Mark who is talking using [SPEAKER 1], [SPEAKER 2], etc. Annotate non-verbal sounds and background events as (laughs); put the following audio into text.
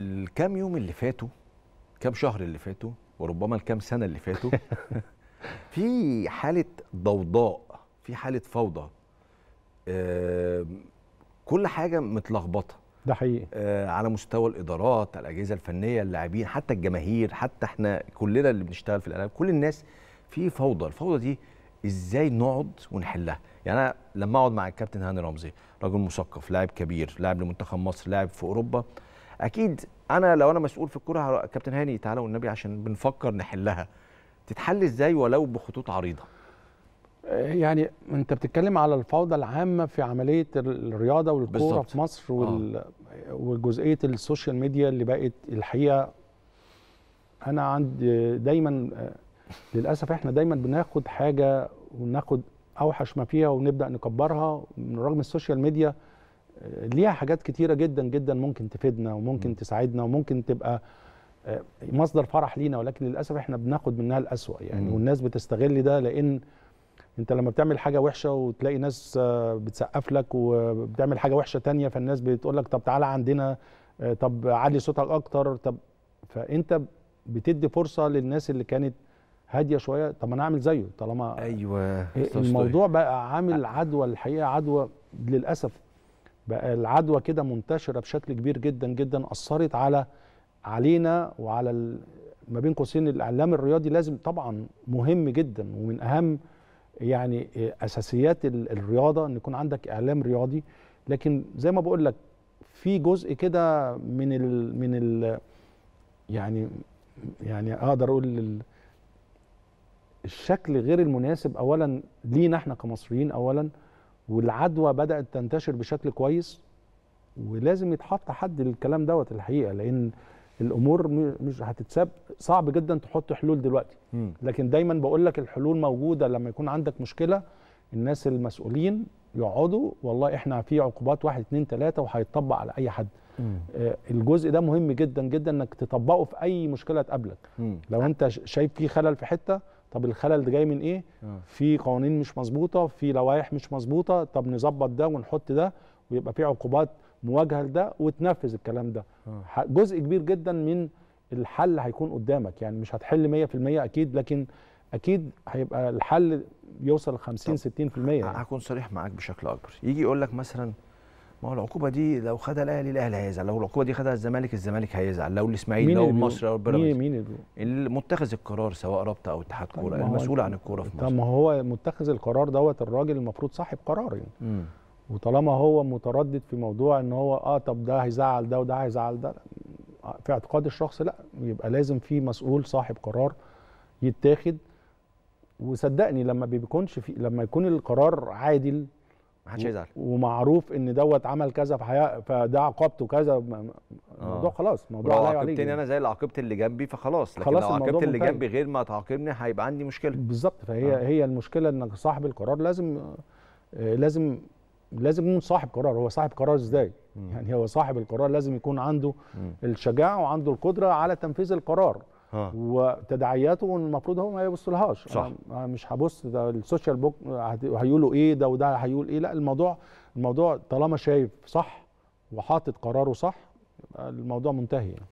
[SPEAKER 1] الكام يوم اللي فاتوا كام شهر اللي فاتوا وربما الكام سنه اللي فاتوا (laughs) في حاله ضوضاء في حاله فوضى آه كل حاجه متلخبطه ده حقيقي آه على مستوى الادارات الاجهزه الفنيه اللاعبين حتى الجماهير حتى احنا كلنا اللي بنشتغل في الاعلام كل الناس في فوضى الفوضى دي ازاي نقعد ونحلها يعني انا لما اقعد مع الكابتن هاني رمزي راجل مثقف لاعب كبير لاعب لمنتخب مصر لاعب في اوروبا اكيد انا لو انا مسؤول في الكوره كابتن هاني تعالى والنبي عشان بنفكر نحلها تتحل ازاي ولو بخطوط عريضه آه، يعني انت بتتكلم على الفوضى العامه
[SPEAKER 2] في عمليه الرياضه والكوره في مصر آه. وال... آه. وجزئيه السوشيال ميديا اللي بقت الحقيقه انا عندي دايما آه، للاسف احنا دايما بناخد حاجه وناخد اوحش ما فيها ونبدا نكبرها من رغم السوشيال ميديا ليها حاجات كتيره جدا جدا ممكن تفيدنا وممكن م. تساعدنا وممكن تبقى آه، مصدر فرح لينا ولكن للاسف احنا بناخد منها الاسوء يعني م. والناس بتستغل ده لان انت لما بتعمل حاجه وحشه وتلاقي ناس آه، بتسقف لك وبتعمل حاجه وحشه تانية فالناس بتقول لك طب تعالى عندنا آه، طب علي صوتك اكتر طب فانت بتدي فرصه للناس اللي كانت هاديه شويه طب انا اعمل زيه طالما ايوه الموضوع بقى عامل عدوى الحقيقه عدوى للاسف بقى العدوى كده منتشره بشكل كبير جدا جدا اثرت على علينا وعلى ما بين قوسين الاعلام الرياضي لازم طبعا مهم جدا ومن اهم يعني اساسيات الرياضه ان يكون عندك اعلام رياضي لكن زي ما بقول لك في جزء كده من ال من ال يعني يعني اقدر اقول الشكل غير المناسب اولا لينا احنا كمصريين اولا والعدوى بدات تنتشر بشكل كويس ولازم يتحط حد للكلام دوت الحقيقه لان الامور مش هتتساب صعب جدا تحط حلول دلوقتي لكن دايما بقول لك الحلول موجوده لما يكون عندك مشكله الناس المسؤولين يقعدوا والله احنا في عقوبات واحد اتنين تلاته وهيتطبق على اي حد آه الجزء ده مهم جدا جدا انك تطبقه في اي مشكله تقابلك لو انت شايف في خلل في حته طب الخلل ده جاي من ايه آه. في قوانين مش مظبوطه في لوائح مش مظبوطه طب نظبط ده ونحط ده ويبقى في عقوبات مواجهه لده وتنفذ الكلام ده آه. جزء كبير جدا من الحل هيكون قدامك يعني مش هتحل 100% اكيد لكن
[SPEAKER 1] اكيد هيبقى الحل يوصل ل 50 60% هكون صريح معاك بشكل اكبر يجي يقول لك مثلا ما هو العقوبه دي لو خدها الاهلي الاهلي هيزعل لو العقوبه دي خدها الزمالك الزمالك هيزعل لو الاسماعيلي لو مصر او البيراميدز مين مين المتخذ القرار سواء رابطه او اتحاد كوره المسؤول عن الكوره في مصر طب ما
[SPEAKER 2] هو متخذ القرار دوت الراجل المفروض صاحب قرار يعني م. وطالما هو متردد في موضوع ان هو اه طب ده هيزعل ده وده هيزعل ده في اعتقاد الشخص لا يبقى لازم في مسؤول صاحب قرار يتاخد وصدقني لما بيكونش في لما يكون القرار عادل محدش هيزعل ومعروف ان دوت عمل كذا فده عقابته كذا الموضوع آه. خلاص موضوع لو عاقبتني يعني. انا
[SPEAKER 1] زي عاقبت اللي جنبي فخلاص لكن خلاص لو عاقبت اللي جنبي غير ما تعاقبني هيبقى عندي مشكله
[SPEAKER 2] بالظبط فهي آه. هي المشكله انك صاحب القرار لازم آه لازم لازم يكون صاحب قرار هو صاحب قرار ازاي يعني هو صاحب القرار لازم يكون عنده الشجاعه وعنده القدره على تنفيذ القرار ها. وتداعياته المفروض هو ما يبص لهاش صح. أنا مش هبص ده السوشيال بوك هيقولوا ايه ده وده هيقول ايه لا الموضوع الموضوع طالما شايف صح وحاطط قراره صح الموضوع منتهي يعني.